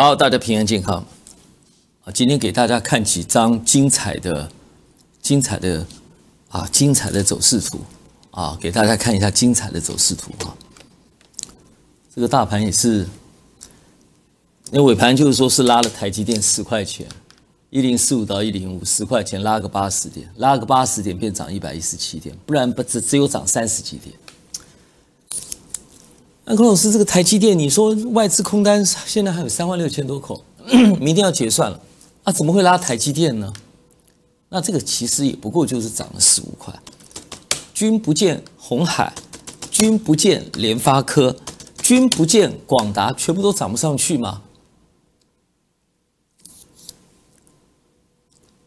好，大家平安健康。啊，今天给大家看几张精彩的、精彩的、啊精彩的走势图，啊，给大家看一下精彩的走势图啊。这个大盘也是，那尾盘就是说是拉了台积电十块钱，一零四五到一零五十块钱，拉个八十点，拉个八十点便涨一百一十七点，不然不只只有涨三十几点。那柯老师，这个台积电，你说外资空单现在还有三万六千多口，明天要结算了啊？怎么会拉台积电呢？那这个其实也不过就是涨了十五块。君不见红海，君不见联发科，君不见广达，全部都涨不上去吗？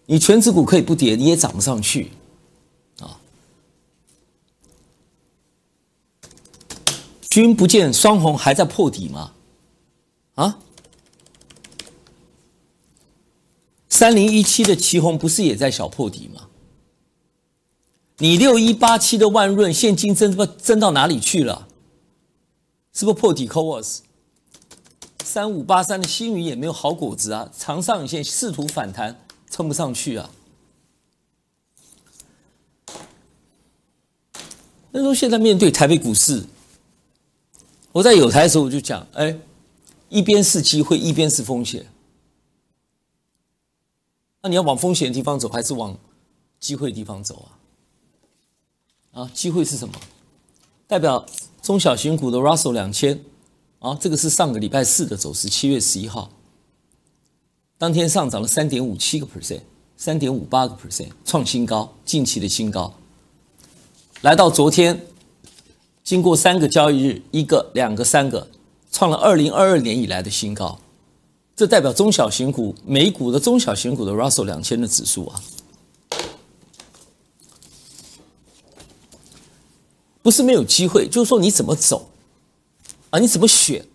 你全指股可以不跌，你也涨不上去。君不见双红还在破底吗？啊？三零一七的旗红不是也在小破底吗？你六一八七的万润现金增不增到哪里去了？是不是破底？cos 三五八三的新宇也没有好果子啊，长上影线试图反弹，撑不上去啊。那说现在面对台北股市。我在有台的时候我就讲，哎，一边是机会，一边是风险。那你要往风险地方走，还是往机会地方走啊？啊，机会是什么？代表中小型股的 Russell 两千，啊，这个是上个礼拜四的走势，七月十一号，当天上涨了三点五七个 percent，三点五八个 percent，创新高，近期的新高。来到昨天。经过三个交易日，一个、两个、三个，创了二零二二年以来的新高。这代表中小型股，美股的中小型股的 Russell 两千的指数啊，不是没有机会，就是说你怎么走啊？你怎么选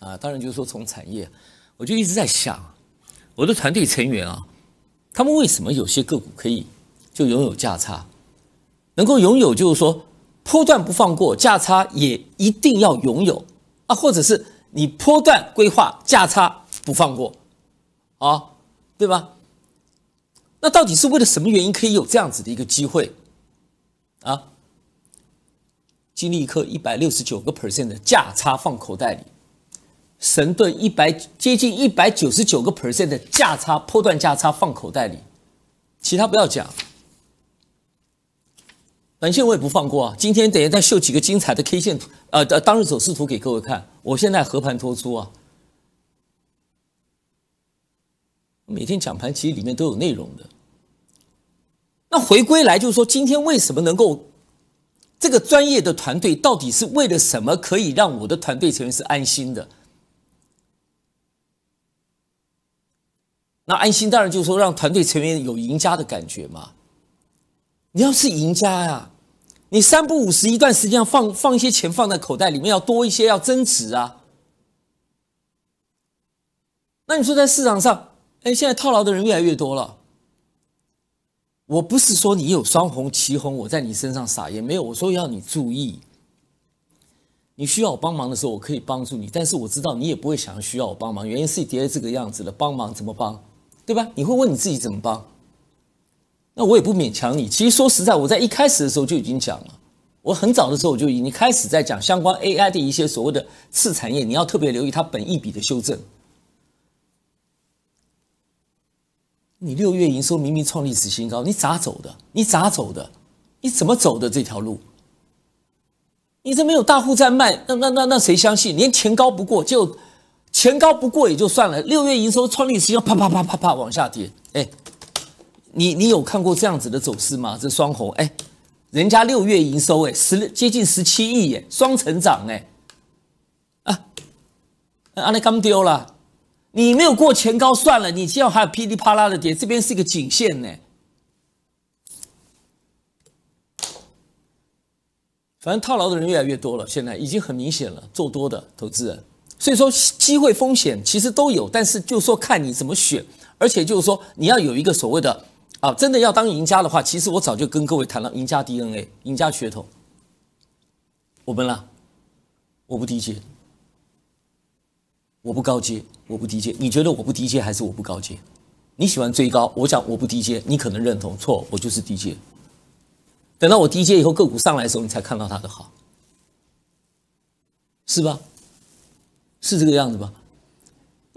啊？当然就是说从产业，我就一直在想，我的团队成员啊，他们为什么有些个股可以就拥有价差，能够拥有就是说。波段不放过，价差也一定要拥有啊，或者是你波段规划价差不放过，啊，对吧？那到底是为了什么原因可以有这样子的一个机会啊？金利克一百六十九个 percent 的价差放口袋里，神盾一百接近一百九十九个 percent 的价差波段价差放口袋里，其他不要讲。短线我也不放过啊！今天等一下再秀几个精彩的 K 线图，呃，当日走势图给各位看。我现在和盘托出啊，每天讲盘其实里面都有内容的。那回归来就是说，今天为什么能够这个专业的团队到底是为了什么，可以让我的团队成员是安心的？那安心当然就是说让团队成员有赢家的感觉嘛。你要是赢家呀！你三不五十一段时间放放一些钱放在口袋里面要多一些要增值啊。那你说在市场上，哎，现在套牢的人越来越多了。我不是说你有双红、旗红，我在你身上撒盐，没有，我说要你注意。你需要我帮忙的时候，我可以帮助你，但是我知道你也不会想要需要我帮忙，原因是跌成这个样子了，帮忙怎么帮，对吧？你会问你自己怎么帮。那我也不勉强你。其实说实在，我在一开始的时候就已经讲了，我很早的时候我就已经开始在讲相关 AI 的一些所谓的次产业，你要特别留意它本一比的修正。你六月营收明明创历史新高，你咋走的？你咋走的？你怎么走的这条路？你这没有大户在卖，那那那那谁相信？连前高不过就前高不过也就算了，六月营收创历史新高，啪啪啪啪啪往下跌，哎。你你有看过这样子的走势吗？这双红哎，人家六月营收哎十接近十七亿耶，双成长哎啊，阿力刚丢了，你没有过前高算了，你这样还噼里啪啦的跌，这边是一个颈线呢，反正套牢的人越来越多了，现在已经很明显了，做多的投资人，所以说机会风险其实都有，但是就说看你怎么选，而且就是说你要有一个所谓的。啊，真的要当赢家的话，其实我早就跟各位谈了赢家 DNA、赢家噱头。我们啦，我不低阶，我不高阶，我不低阶。你觉得我不低阶还是我不高阶？你喜欢追高，我想我不低阶。你可能认同错，我就是低阶。等到我低阶以后，个股上来的时候，你才看到它的好，是吧？是这个样子吧？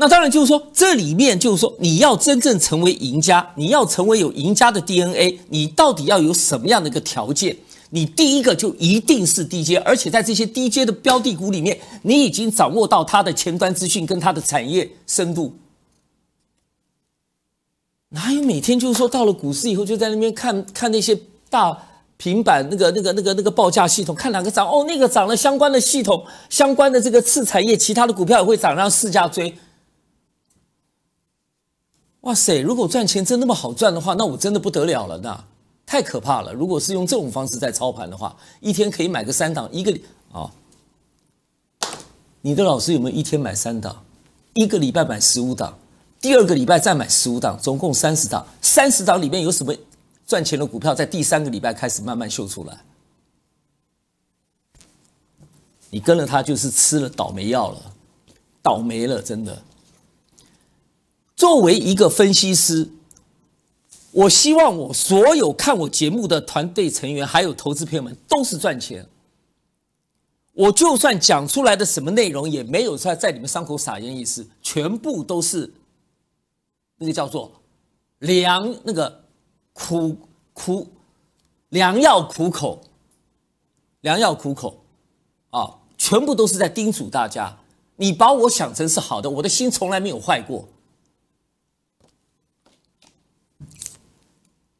那当然就是说，这里面就是说，你要真正成为赢家，你要成为有赢家的 DNA，你到底要有什么样的一个条件？你第一个就一定是 DJ，而且在这些 DJ 的标的股里面，你已经掌握到它的前端资讯跟它的产业深度。哪有每天就是说到了股市以后就在那边看看那些大平板那个那个那个那个报价系统，看哪个涨哦，那个涨了，相关的系统、相关的这个次产业、其他的股票也会上让市价追。哇塞！如果赚钱真那么好赚的话，那我真的不得了了，那太可怕了。如果是用这种方式在操盘的话，一天可以买个三档，一个啊。你的老师有没有一天买三档，一个礼拜买十五档，第二个礼拜再买十五档，总共三十档。三十档里面有什么赚钱的股票，在第三个礼拜开始慢慢秀出来。你跟了他就是吃了倒霉药了，倒霉了，真的。作为一个分析师，我希望我所有看我节目的团队成员，还有投资朋友们都是赚钱。我就算讲出来的什么内容，也没有在在你们伤口撒盐意思，全部都是那个叫做良那个苦苦良药苦口，良药苦口啊，全部都是在叮嘱大家，你把我想成是好的，我的心从来没有坏过。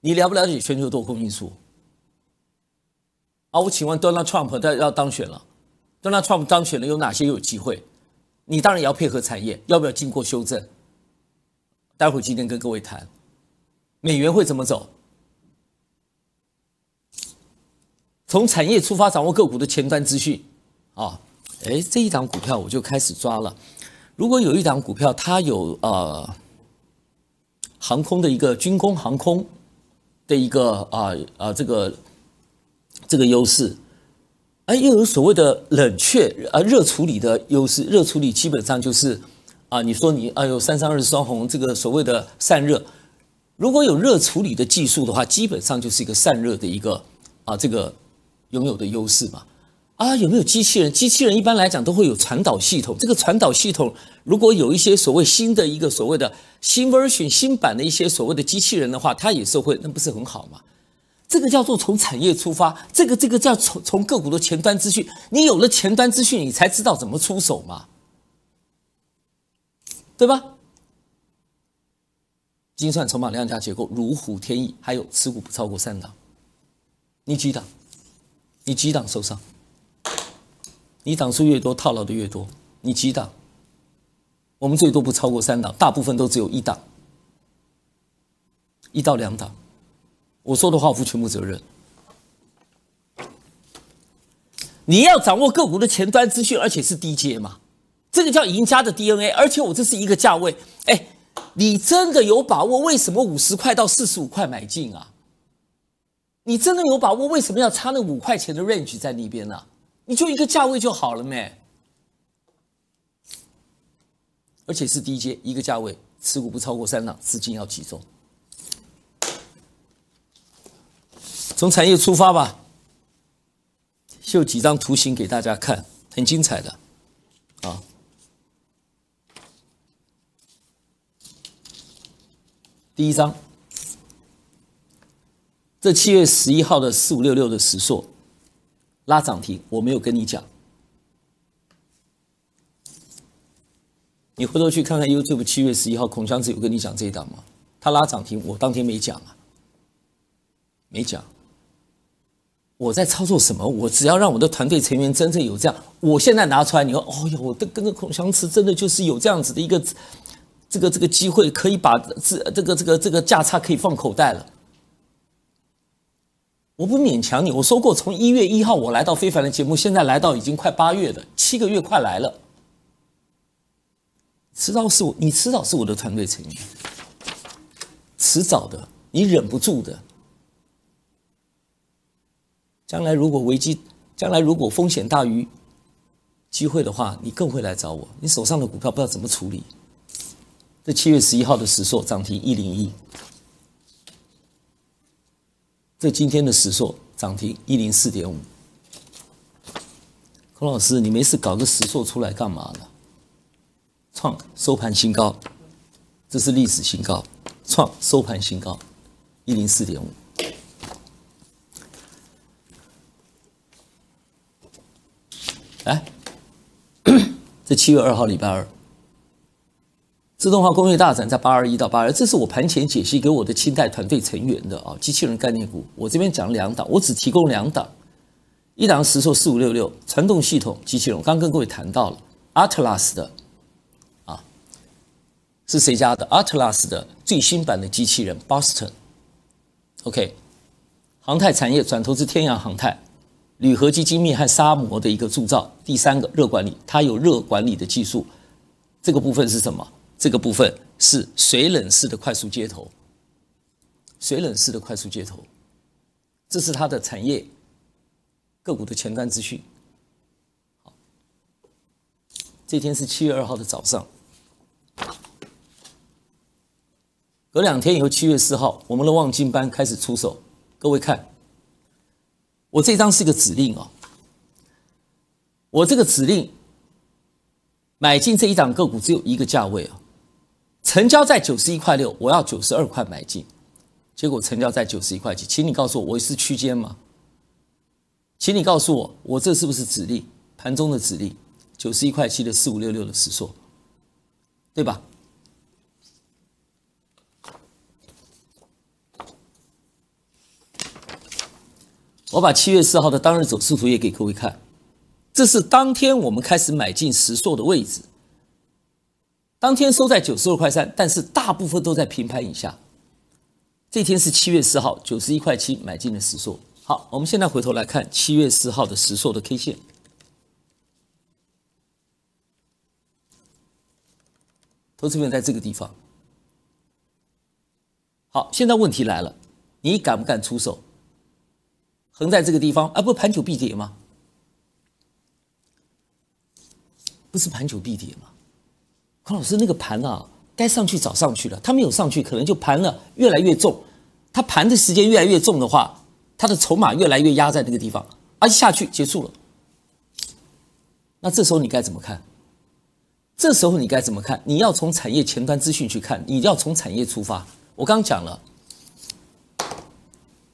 你了不了解全球多空因素？啊，我请问 Donald Trump 他要当选了，Donald Trump 当选了有哪些有机会？你当然也要配合产业，要不要经过修正？待会儿今天跟各位谈，美元会怎么走？从产业出发，掌握个股的前端资讯。啊，哎，这一档股票我就开始抓了。如果有一档股票，它有呃航空的一个军工航空。的一个啊啊这个，这个优势，哎，又有所谓的冷却啊热处理的优势，热处理基本上就是，啊，你说你啊有三三二二双红这个所谓的散热，如果有热处理的技术的话，基本上就是一个散热的一个啊这个拥有的优势嘛。啊，有没有机器人？机器人一般来讲都会有传导系统。这个传导系统，如果有一些所谓新的一个所谓的新 version、新版的一些所谓的机器人的话，它也是会，那不是很好吗？这个叫做从产业出发，这个这个叫从从个股的前端资讯，你有了前端资讯，你才知道怎么出手嘛，对吧？精算筹码量价结构如虎添翼，还有持股不超过三档，你几档？你几档受伤？你档数越多，套牢的越多。你几档？我们最多不超过三档，大部分都只有一档，一到两档。我说的话，负全部责任。你要掌握个股的前端资讯，而且是低阶嘛，这个叫赢家的 DNA。而且我这是一个价位，哎，你真的有把握？为什么五十块到四十五块买进啊？你真的有把握？为什么要差那五块钱的 range 在那边呢？你就一个价位就好了没？而且是低阶，一个价位持股不超过三档，资金要集中。从产业出发吧，秀几张图形给大家看，很精彩的，啊。第一张，这七月十一号的四五六六的时硕。拉涨停，我没有跟你讲。你回头去看看 YouTube，七月十一号，孔祥子有跟你讲这一档吗？他拉涨停，我当天没讲啊，没讲。我在操作什么？我只要让我的团队成员真正有这样，我现在拿出来，你说，哎哟，我的跟着孔祥慈真的就是有这样子的一个这个这个机会，可以把这这个这个这个价差可以放口袋了。我不勉强你，我说过，从一月一号我来到非凡的节目，现在来到已经快八月了，七个月快来了。迟早是我，你迟早是我的团队成员，迟早的，你忍不住的。将来如果危机，将来如果风险大于机会的话，你更会来找我。你手上的股票不知道怎么处理。这七月十一号的时数涨停一零一。这今天的石硕涨停一零四点五，孔老师，你没事搞个石硕出来干嘛呢？创收盘新高，这是历史新高，创收盘新高一零四点五。哎，这七月二号礼拜二。自动化工业大展在八二一到八二，这是我盘前解析给我的清代团队成员的啊，机器人概念股。我这边讲两档，我只提供两档，一档实收四五六六，传动系统机器人。刚跟各位谈到了 Atlas 的啊，是谁家的？Atlas 的最新版的机器人 Boston。OK，航太产业转投资天洋航太，铝合金精密和砂模的一个铸造。第三个热管理，它有热管理的技术，这个部分是什么？这个部分是水冷式的快速接头，水冷式的快速接头，这是它的产业个股的前端资讯。好，这天是七月二号的早上，隔两天以后，七月四号，我们的望京班开始出手。各位看，我这张是一个指令啊，我这个指令买进这一档个股只有一个价位啊。成交在九十一块六，我要九十二块买进，结果成交在九十一块七，请你告诉我我是区间吗？请你告诉我，我这是不是主力盘中的主力？九十一块七的四五六六的石硕，对吧？我把七月四号的当日走势图也给各位看，这是当天我们开始买进石硕的位置。当天收在九十二块三，但是大部分都在平盘以下。这天是七月四号，九十一块七买进了石硕。好，我们现在回头来看七月四号的石硕的 K 线，投资者在这个地方。好，现在问题来了，你敢不敢出手？横在这个地方，啊，不盘久必跌吗？不是盘久必跌吗？黄老师，那个盘啊，该上去早上去了，他没有上去，可能就盘了越来越重。他盘的时间越来越重的话，他的筹码越来越压在那个地方，而下去结束了。那这时候你该怎么看？这时候你该怎么看？你要从产业前端资讯去看，你要从产业出发。我刚刚讲了，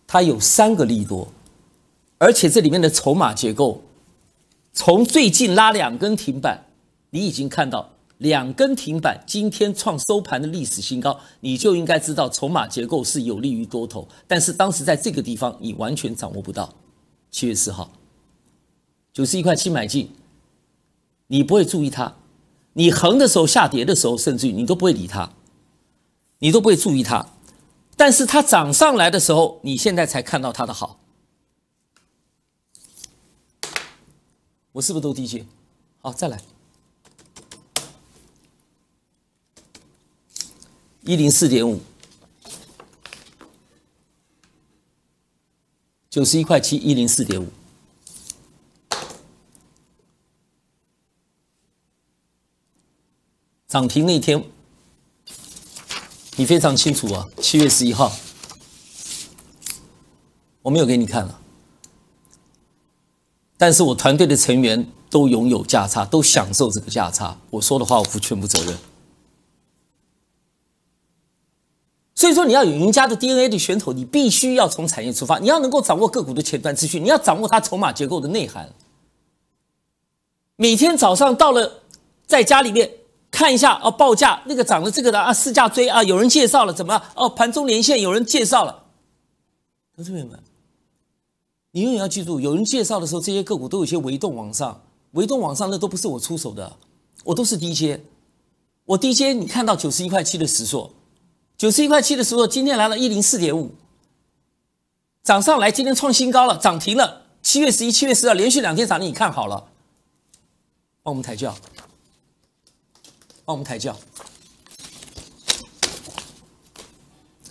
它有三个利多，而且这里面的筹码结构，从最近拉两根停板，你已经看到。两根停板，今天创收盘的历史新高，你就应该知道筹码结构是有利于多头。但是当时在这个地方，你完全掌握不到。七月四号，九十一块七买进，你不会注意它，你横的时候、下跌的时候，甚至于你都不会理它，你都不会注意它。但是它涨上来的时候，你现在才看到它的好。我是不是都低阶？好，再来。一零四点五，九十一块七，一零四点五，涨停那天，你非常清楚啊，七月十一号，我没有给你看了，但是我团队的成员都拥有价差，都享受这个价差，我说的话，我负全部责任。所以说，你要有赢家的 DNA 的选手，你必须要从产业出发。你要能够掌握个股的前端资讯，你要掌握它筹码结构的内涵。每天早上到了，在家里面看一下，哦，报价那个涨了这个的啊，市价追啊，有人介绍了怎么哦，盘中连线有人介绍了，同志们，你永远要记住，有人介绍的时候，这些个股都有些微动往上，微动往上那都不是我出手的，我都是低阶，我低阶你看到九十一块七的实数。九十一块七的时候，今天来了一零四点五，涨上来，今天创新高了，涨停了。七月十一、七月十二连续两天涨停，你看好了，帮我们抬轿，帮我们抬轿。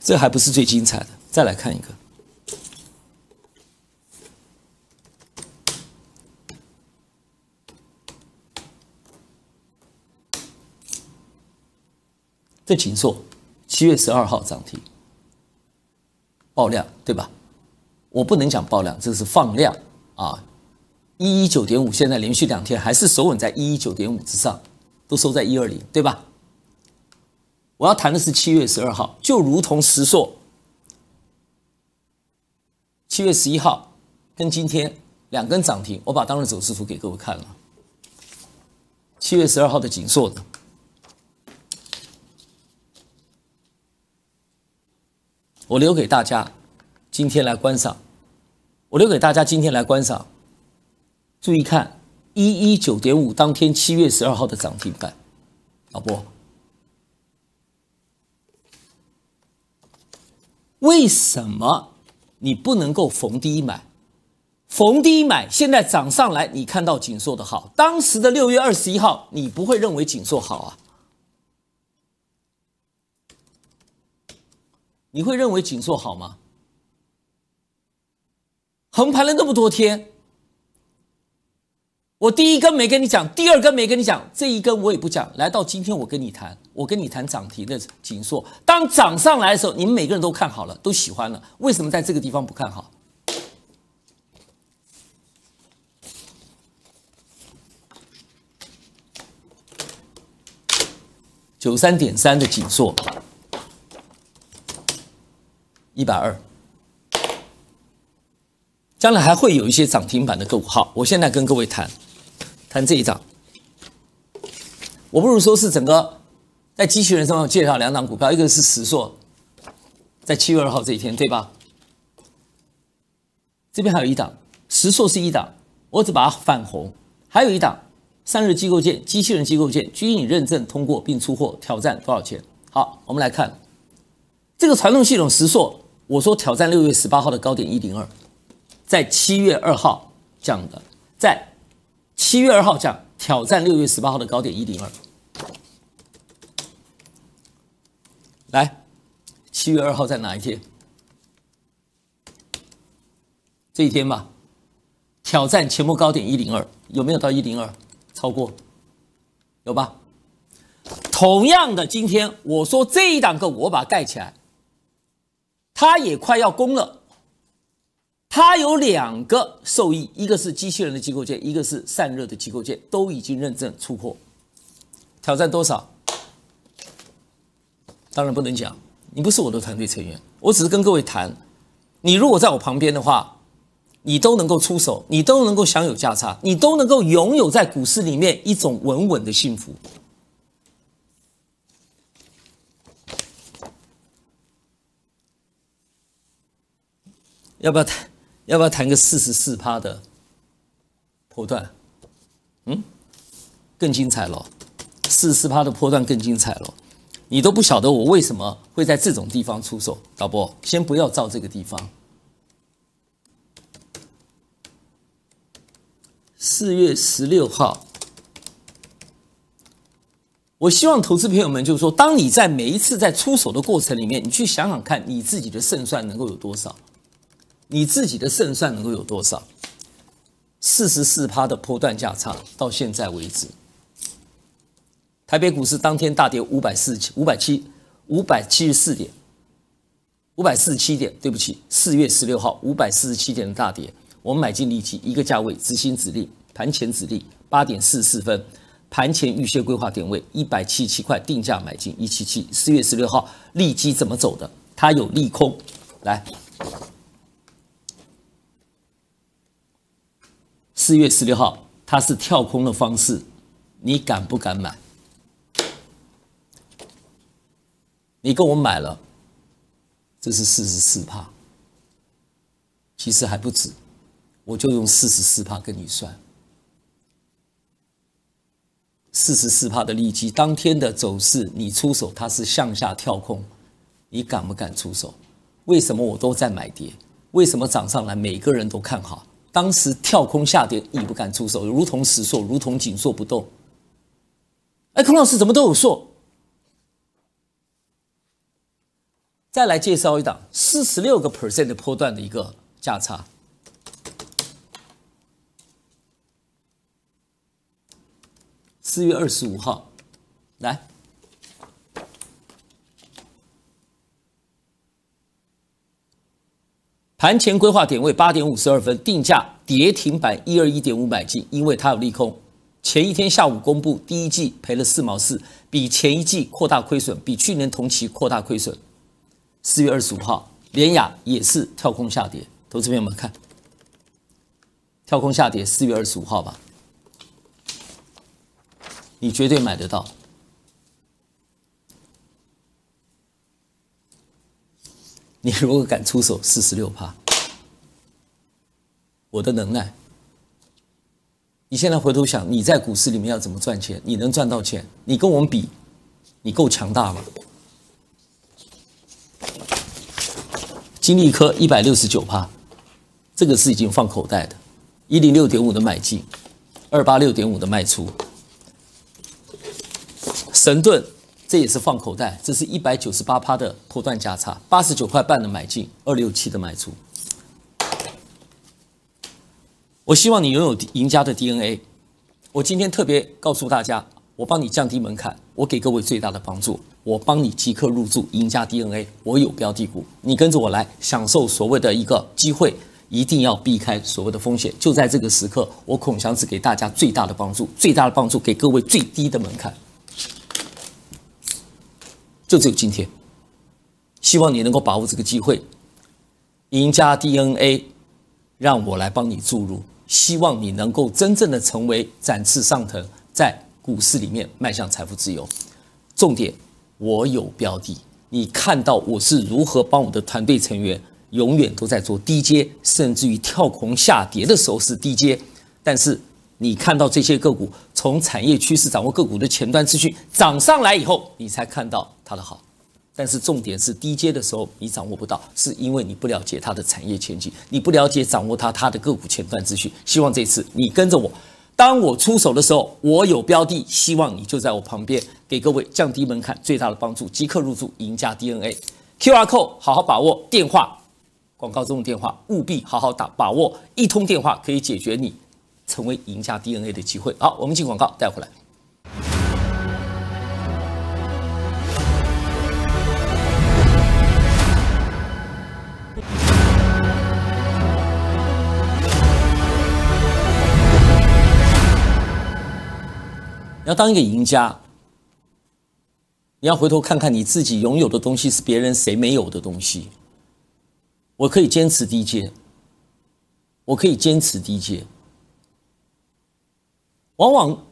这还不是最精彩的，再来看一个，这指数。七月十二号涨停，爆量对吧？我不能讲爆量，这是放量啊！一一九点五，现在连续两天还是守稳在一一九点五之上，都收在一二零对吧？我要谈的是七月十二号，就如同石硕，七月十一号跟今天两根涨停，我把当日走势图给各位看了。七月十二号的锦硕的。我留给大家今天来观赏。我留给大家今天来观赏。注意看，一一九点五当天七月十二号的涨停板，好不，为什么你不能够逢低买？逢低买，现在涨上来，你看到紧硕的好，当时的六月二十一号，你不会认为紧硕好啊。你会认为紧硕好吗？横盘了那么多天，我第一根没跟你讲，第二根没跟你讲，这一根我也不讲。来到今天，我跟你谈，我跟你谈涨停的紧硕。当涨上来的时候，你们每个人都看好了，都喜欢了。为什么在这个地方不看好？九三点三的紧缩，一百二，将来还会有一些涨停板的个股。好，我现在跟各位谈谈这一档，我不如说是整个在机器人上介绍两档股票，一个是石硕，在七月二号这一天，对吧？这边还有一档，石硕是一档，我只把它泛红，还有一档，散热机构件、机器人机构件均已认证通过并出货，挑战多少钱？好，我们来看这个传动系统石硕。我说挑战六月十八号的高点一零二，在七月二号降的，在七月二号降挑战六月十八号的高点一零二，来七月二号在哪一天？这一天吧，挑战全部高点一零二有没有到一零二？超过？有吧？同样的，今天我说这一档课我把它盖起来。它也快要攻了，它有两个受益，一个是机器人的机构件，一个是散热的机构件，都已经认证出货。挑战多少？当然不能讲，你不是我的团队成员，我只是跟各位谈。你如果在我旁边的话，你都能够出手，你都能够享有价差，你都能够拥有在股市里面一种稳稳的幸福。要不要谈？要不要谈个四十四趴的波段？嗯，更精彩喽！四十四趴的波段更精彩喽！你都不晓得我为什么会在这种地方出手，导播，先不要造这个地方。四月十六号，我希望投资朋友们就是说，当你在每一次在出手的过程里面，你去想想看你自己的胜算能够有多少。你自己的胜算能够有多少？四十四趴的波段价差，到现在为止，台北股市当天大跌五百四十七、五百七、五百七十四点、五百四十七点。对不起，四月十六号五百四十七点的大跌，我们买进利基一个价位执行指令，盘前指令八点四十四分，盘前预先规划点位一百七十七块定价买进一七七。四月十六号利基怎么走的？它有利空来。四月十六号，它是跳空的方式，你敢不敢买？你跟我买了，这是四十四帕，其实还不止，我就用四十四帕跟你算。四十四帕的利基当天的走势，你出手它是向下跳空，你敢不敢出手？为什么我都在买跌？为什么涨上来每个人都看好？当时跳空下跌，已不敢出手，如同石锁，如同紧锁不动。哎，孔老师怎么都有错？再来介绍一档四十六个 percent 的波段的一个价差，四月二十五号，来。盘前规划点位八点五十二分，定价跌停板一二一点五百进，因为它有利空。前一天下午公布第一季赔了四毛四，比前一季扩大亏损，比去年同期扩大亏损。四月二十五号，联雅也是跳空下跌，投资朋友们看，跳空下跌，四月二十五号吧，你绝对买得到。你如果敢出手四十六趴，我的能耐。你现在回头想，你在股市里面要怎么赚钱？你能赚到钱？你跟我们比，你够强大吗？金立科一百六十九趴，这个是已经放口袋的，一零六点五的买进，二八六点五的卖出，神盾。这也是放口袋，这是一百九十八趴的拖段价差，八十九块半的买进，二六七的卖出。我希望你拥有赢家的 DNA。我今天特别告诉大家，我帮你降低门槛，我给各位最大的帮助，我帮你即刻入住赢家 DNA。我有标的股，你跟着我来享受所谓的一个机会，一定要避开所谓的风险。就在这个时刻，我孔祥子给大家最大的帮助，最大的帮助给各位最低的门槛。就只有今天，希望你能够把握这个机会，赢家 DNA，让我来帮你注入，希望你能够真正的成为展翅上腾，在股市里面迈向财富自由。重点，我有标的，你看到我是如何帮我的团队成员，永远都在做低阶，甚至于跳空下跌的时候是低阶，但是。你看到这些个股，从产业趋势掌握个股的前端资讯涨上来以后，你才看到它的好。但是重点是低阶的时候你掌握不到，是因为你不了解它的产业前景，你不了解掌握它它的个股前端资讯。希望这次你跟着我，当我出手的时候，我有标的，希望你就在我旁边，给各位降低门槛，最大的帮助即刻入驻赢家 DNA QR code，好好把握电话，广告中的电话务必好好打，把握一通电话可以解决你。成为赢家 DNA 的机会。好，我们进广告带回来。你要当一个赢家，你要回头看看你自己拥有的东西是别人谁没有的东西。我可以坚持低阶，我可以坚持低阶。往往，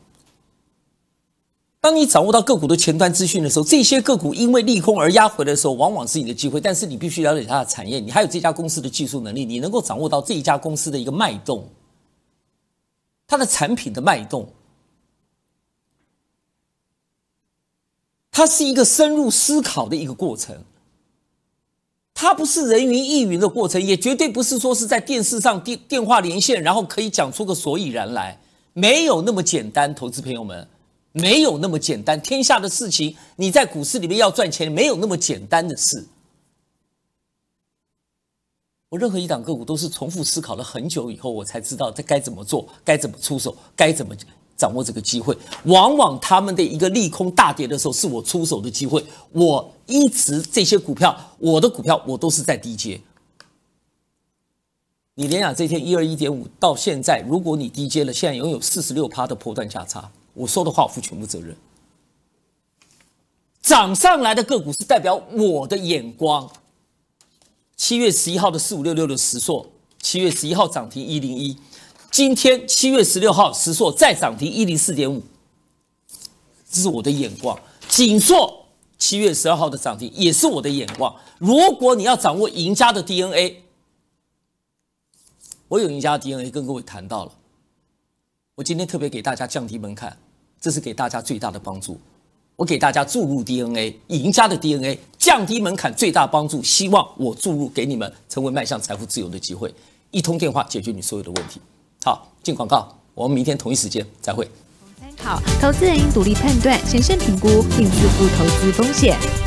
当你掌握到个股的前端资讯的时候，这些个股因为利空而压回来的时候，往往是你的机会。但是你必须了解它的产业，你还有这家公司的技术能力，你能够掌握到这一家公司的一个脉动，它的产品的脉动。它是一个深入思考的一个过程，它不是人云亦云的过程，也绝对不是说是在电视上电电话连线，然后可以讲出个所以然来。没有那么简单，投资朋友们，没有那么简单。天下的事情，你在股市里面要赚钱，没有那么简单的事。我任何一档个股都是重复思考了很久以后，我才知道这该怎么做，该怎么出手，该怎么掌握这个机会。往往他们的一个利空大跌的时候，是我出手的机会。我一直这些股票，我的股票，我都是在低阶。你联想这天一二一点五到现在，如果你低接了，现在拥有四十六趴的波段价差，我说的话我负全部责任。涨上来的个股是代表我的眼光。七月十一号的四五六六的石硕，七月十一号涨停一零一，今天七月十六号石硕再涨停一零四点五，这是我的眼光。锦硕七月十二号的涨停也是我的眼光。如果你要掌握赢家的 DNA。我有赢家 DNA，跟各位谈到了。我今天特别给大家降低门槛，这是给大家最大的帮助。我给大家注入 DNA，赢家的 DNA，降低门槛，最大帮助。希望我注入给你们，成为迈向财富自由的机会。一通电话解决你所有的问题。好，进广告，我们明天同一时间再会。好，投资人应独立判断，审慎评估，并自负投资风险。